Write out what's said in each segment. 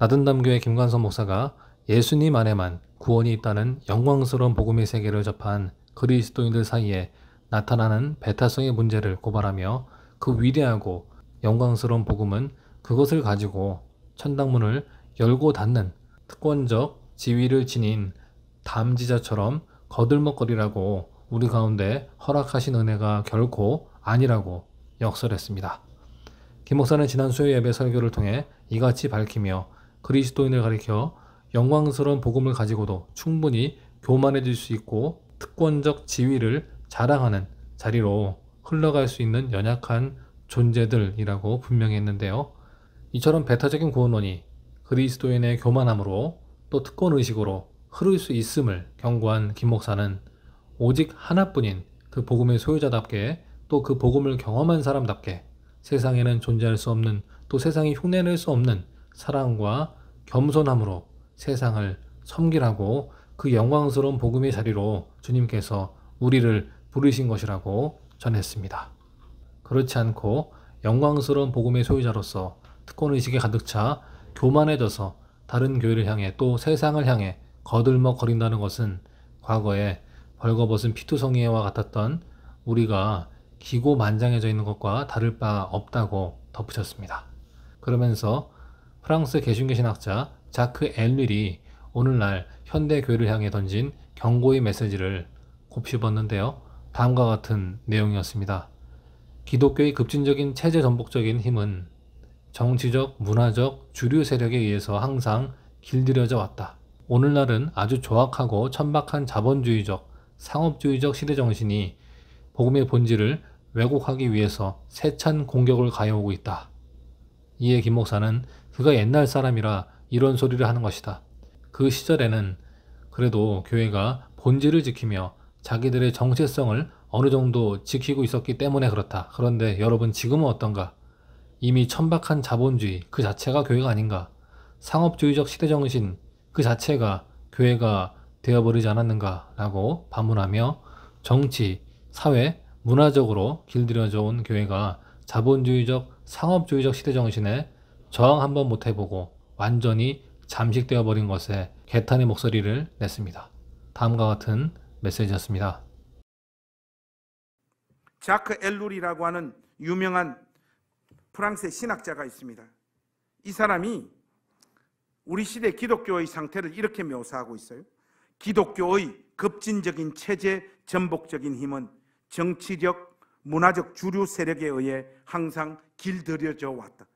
나든담교의 김관선 목사가 예수님 안에만 구원이 있다는 영광스러운 복음의 세계를 접한 그리스도인들 사이에 나타나는 배타성의 문제를 고발하며 그 위대하고 영광스러운 복음은 그것을 가지고 천당문을 열고 닫는 특권적 지위를 지닌 담지자처럼 거들먹거리라고 우리 가운데 허락하신 은혜가 결코 아니라고 역설했습니다. 김 목사는 지난 수요 예배 설교를 통해 이같이 밝히며 그리스도인을 가리켜 영광스러운 복음을 가지고도 충분히 교만해질 수 있고 특권적 지위를 자랑하는 자리로 흘러갈 수 있는 연약한 존재들이라고 분명히 했는데요. 이처럼 배타적인 구원론이 그리스도인의 교만함으로 또 특권의식으로 흐를 수 있음을 경고한 김 목사는 오직 하나뿐인 그 복음의 소유자답게 또 그 복음을 경험한 사람답게 세상에는 존재할 수 없는 또 세상이 흉내낼 수 없는 사랑과 겸손함으로 세상을 섬기라고 그 영광스러운 복음의 자리로 주님께서 우리를 부르신 것이라고 전했습니다. 그렇지 않고 영광스러운 복음의 소유자로서 특권의식에 가득 차 교만해져서 다른 교회를 향해 또 세상을 향해 거들먹거린다는 것은 과거에 벌거벗은 피투성이와 같았던 우리가 기고만장해져 있는 것과 다를 바 없다고 덧붙였습니다. 그러면서 프랑스 개신개신학자 자크 엘리리 오늘날 현대교를 회 향해 던진 경고의 메시지를 곱씹었는데요. 다음과 같은 내용이었습니다. 기독교의 급진적인 체제 전복적인 힘은 정치적, 문화적, 주류 세력에 의해서 항상 길들여져 왔다. 오늘날은 아주 조악하고 천박한 자본주의적, 상업주의적 시대 정신이 복음의 본질을 왜곡하기 위해서 세찬 공격을 가해오고 있다. 이에 김 목사는 그가 옛날 사람이라 이런 소리를 하는 것이다. 그 시절에는 그래도 교회가 본질을 지키며 자기들의 정체성을 어느 정도 지키고 있었기 때문에 그렇다. 그런데 여러분 지금은 어떤가? 이미 천박한 자본주의 그 자체가 교회가 아닌가? 상업주의적 시대정신 그 자체가 교회가 되어버리지 않았는가? 라고 반문하며 정치, 사회, 문화적으로 길들여져 온 교회가 자본주의적 상업주의적 시대 정신에 저항 한번 못 해보고 완전히 잠식되어 버린 것에 개탄의 목소리를 냈습니다. 다음과 같은 메시지였습니다. 자크 엘룰이라고 하는 유명한 프랑스의 신학자가 있습니다. 이 사람이 우리 시대 기독교의 상태를 이렇게 묘사하고 있어요. 기독교의 급진적인 체제 전복적인 힘은 정치력, 문화적 주류 세력에 의해 항상 길들여져 왔다.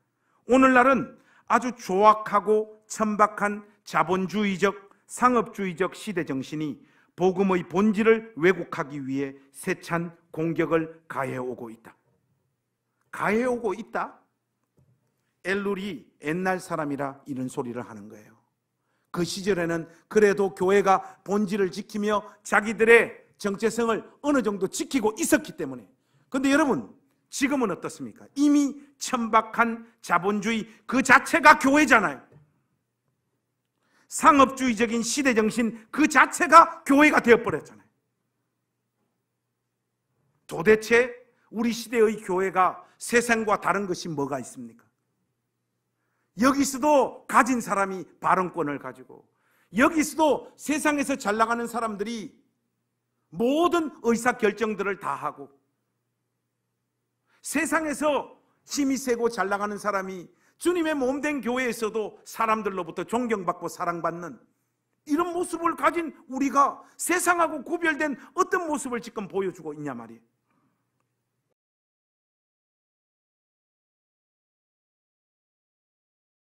오늘날은 아주 조악하고 천박한 자본주의적 상업주의적 시대 정신이 복음의 본질을 왜곡하기 위해 세찬 공격을 가해오고 있다. 가해오고 있다? 엘룰이 옛날 사람이라 이런 소리를 하는 거예요. 그 시절에는 그래도 교회가 본질을 지키며 자기들의 정체성을 어느 정도 지키고 있었기 때문에 그런데 여러분, 지금은 어떻습니까? 이미 천박한 자본주의 그 자체가 교회잖아요. 상업주의적인 시대 정신 그 자체가 교회가 되어버렸잖아요. 도대체 우리 시대의 교회가 세상과 다른 것이 뭐가 있습니까? 여기서도 가진 사람이 발언권을 가지고 여기서도 세상에서 잘 나가는 사람들이 모든 의사결정들을 다 하고 세상에서 힘이 세고 잘 나가는 사람이 주님의 몸 된 교회에서도 사람들로부터 존경받고 사랑받는 이런 모습을 가진 우리가 세상하고 구별된 어떤 모습을 지금 보여주고 있냐 말이에요.